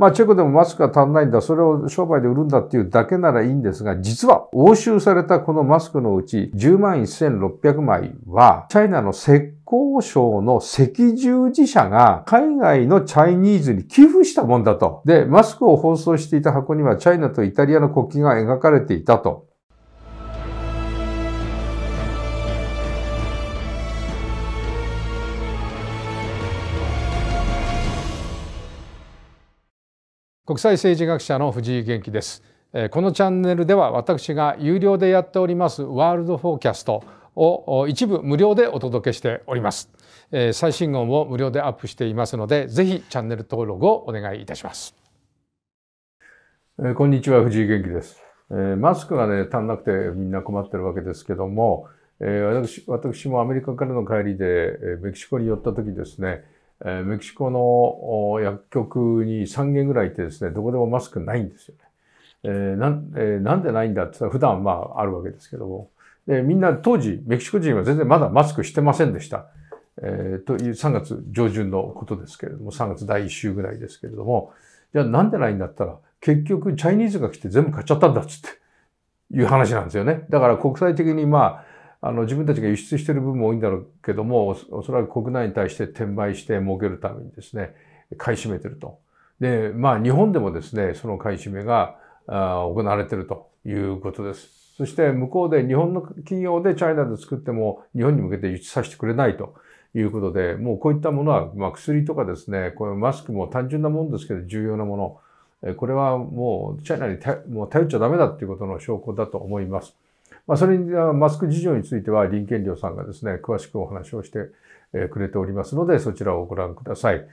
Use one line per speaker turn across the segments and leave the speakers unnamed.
まあ、チェコでもマスクが足んないんだ、それを商売で売るんだっていうだけならいいんですが、実は押収されたこのマスクのうち10万1600枚は、チャイナの石膏省の赤十字社が海外のチャイニーズに寄付したもんだと。で、マスクを放送していた箱にはチャイナとイタリアの国旗が描かれていたと。国際政治学者の藤井元気ですこのチャンネルでは私が有料でやっておりますワールドフォーキャストを一部無料でお届けしております最新号も無料でアップしていますのでぜひチャンネル登録をお願いいたしますこんにちは藤井元気ですマスクがね足んなくてみんな困ってるわけですけども私私もアメリカからの帰りでメキシコに寄った時ですねえメキシコの薬局に3軒ぐらい行ってですね、どこでもマスクないんですよね。えー、なん、えー、なんでないんだって言ったら普段まああるわけですけども。で、みんな当時、メキシコ人は全然まだマスクしてませんでした。えー、という3月上旬のことですけれども、3月第1週ぐらいですけれども、じゃあなんでないんだったら、結局チャイニーズが来て全部買っちゃったんだっつって、いう話なんですよね。だから国際的にまあ、あの自分たちが輸出している部分も多いんだろうけども、おそらく国内に対して転売して儲けるためにですね、買い占めてると。で、まあ日本でもですね、その買い占めが行われているということです。そして向こうで日本の企業でチャイナで作っても日本に向けて輸出させてくれないということで、もうこういったものは、まあ、薬とかですね、こういうマスクも単純なものですけど重要なもの、これはもうチャイナにもう頼っちゃダメだということの証拠だと思います。まあ、それに、マスク事情については、林健良さんがですね、詳しくお話をしてくれておりますので、そちらをご覧ください。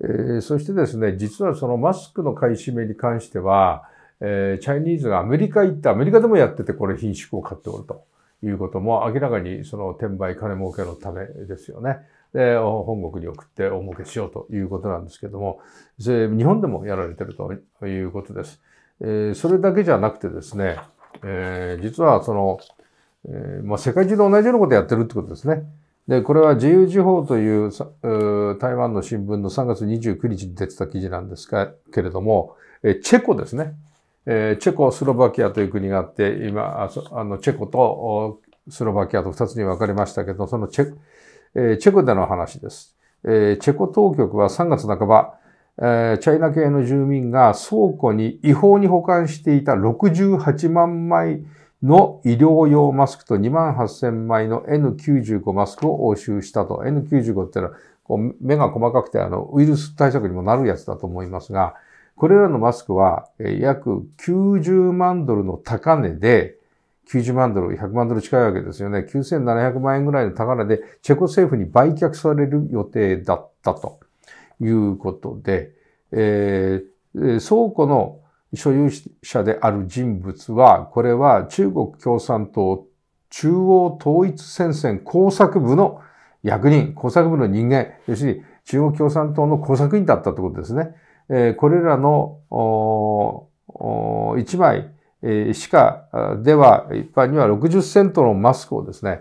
えー、そしてですね、実はそのマスクの買い占めに関しては、えー、チャイニーズがアメリカ行って、アメリカでもやってて、これ品種を買っておるということも、明らかにその転売金儲けのためですよね。で、本国に送ってお儲けしようということなんですけども、日本でもやられてるということです。えー、それだけじゃなくてですね、えー、実はその、えー、まあ、世界中で同じようなことやってるってことですね。で、これは自由時報という台湾の新聞の3月29日に出てた記事なんですが、けれども、えチェコですね。えチェコ、スロバキアという国があって、今、あのチェコとスロバキアと2つに分かれましたけど、そのチェ,、えチェコでの話です。えチェコ当局は3月半ば、チャイナ系の住民が倉庫に違法に保管していた68万枚の医療用マスクと2万8000枚の N95 マスクを押収したと。N95 ってのは目が細かくてあのウイルス対策にもなるやつだと思いますが、これらのマスクは約90万ドルの高値で、90万ドル、100万ドル近いわけですよね。9700万円ぐらいの高値で、チェコ政府に売却される予定だったと。いうことで、えー、倉庫の所有者である人物は、これは中国共産党中央統一戦線工作部の役人、工作部の人間、要するに中国共産党の工作員だったということですね。えー、これらの一枚、えー、しかでは一般には60セントのマスクをですね、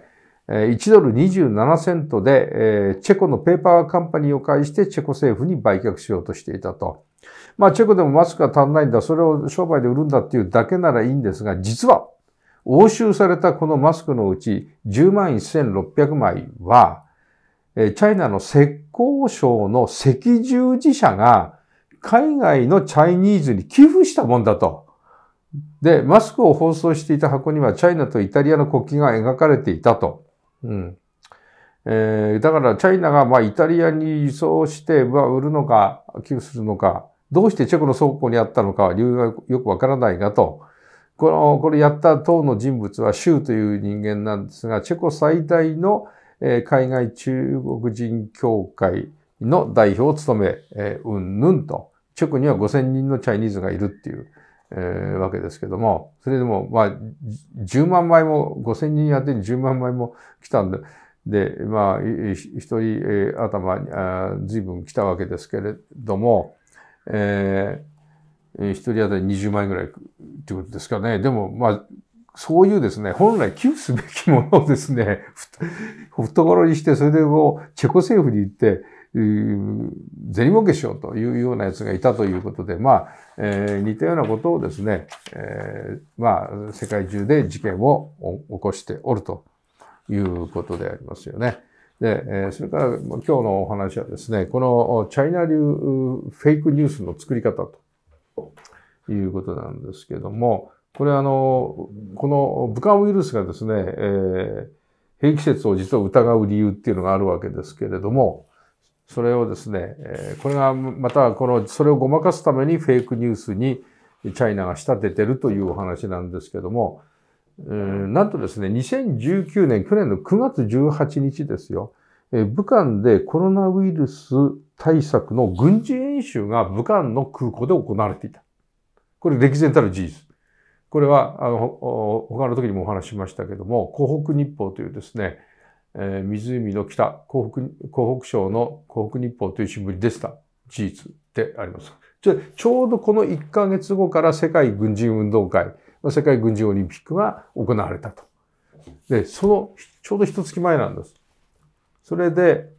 1ドル27セントで、チェコのペーパーカンパニーを介してチェコ政府に売却しようとしていたと。まあ、チェコでもマスクが足んないんだ、それを商売で売るんだっていうだけならいいんですが、実は、押収されたこのマスクのうち10万1600枚は、チャイナの石膏省の赤十字社が海外のチャイニーズに寄付したもんだと。で、マスクを放送していた箱にはチャイナとイタリアの国旗が描かれていたと。うん。えー、だからチャイナがまあイタリアに輸送して、まあ、売るのか、寄付するのか、どうしてチェコの倉庫にあったのかは理由がよくわからないがと、この、これやった党の人物は州という人間なんですが、チェコ最大の、えー、海外中国人協会の代表を務め、えー、うんぬんと、チェコには5000人のチャイニーズがいるっていう、えー、わけですけども、それでも、まあ、10万枚も、5000人当てに10万枚も来たんで、で、まあ、一人、えー、頭に、あ随分来たわけですけれども、えー、一人当たり20円ぐらいってことですかね。でも、まあ、そういうですね、本来寄付すべきものをですね、懐にして、それでもう、チェコ政府に行って、銭儲けしようというようなやつがいたということで、まあ、えー、似たようなことをですね、えー、まあ、世界中で事件を起こしておるということでありますよね。で、えー、それから今日のお話はですね、このチャイナ流フェイクニュースの作り方ということなんですけども、これあの、この武漢ウイルスがですね、えー、兵器説を実は疑う理由っていうのがあるわけですけれども、それをですね、えこれがまたこの、それをごまかすためにフェイクニュースにチャイナが仕立ててるというお話なんですけども、なんとですね、2019年、去年の9月18日ですよ、え武漢でコロナウイルス対策の軍事演習が武漢の空港で行われていた。これ歴然たる事実。これは、あの、他の時にもお話ししましたけども、広北日報というですね、え湖の北、湖北、広北省の湖北日報という新聞に出した事実であります。ちょうどこの1ヶ月後から世界軍人運動会、世界軍人オリンピックが行われたと。で、その、ちょうど一月前なんです。それで、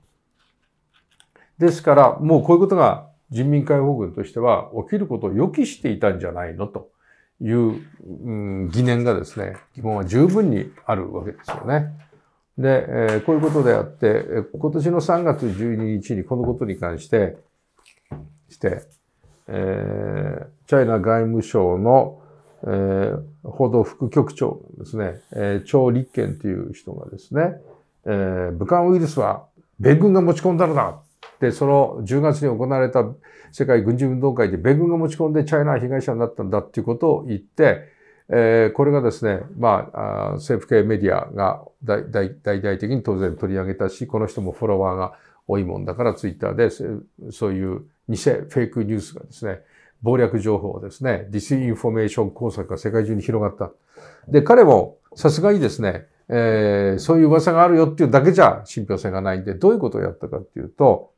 ですから、もうこういうことが人民解放軍としては起きることを予期していたんじゃないのという、うん、疑念がですね、疑問は十分にあるわけですよね。で、えー、こういうことであって、今年の3月12日にこのことに関して、して、えー、チャイナ外務省の、えー、報道副局長ですね、えー、張立憲という人がですね、えー、武漢ウイルスは米軍が持ち込んだのだで、その10月に行われた世界軍事運動会で米軍が持ち込んでチャイナ被害者になったんだっていうことを言って、えー、これがですね、まあ、あ政府系メディアが大々的に当然取り上げたし、この人もフォロワーが多いもんだから、ツイッターでそういう偽フェイクニュースがですね、謀略情報をですね、ディスインフォメーション工作が世界中に広がった。で、彼もさすがにですね、えー、そういう噂があるよっていうだけじゃ信憑性がないんで、どういうことをやったかっていうと、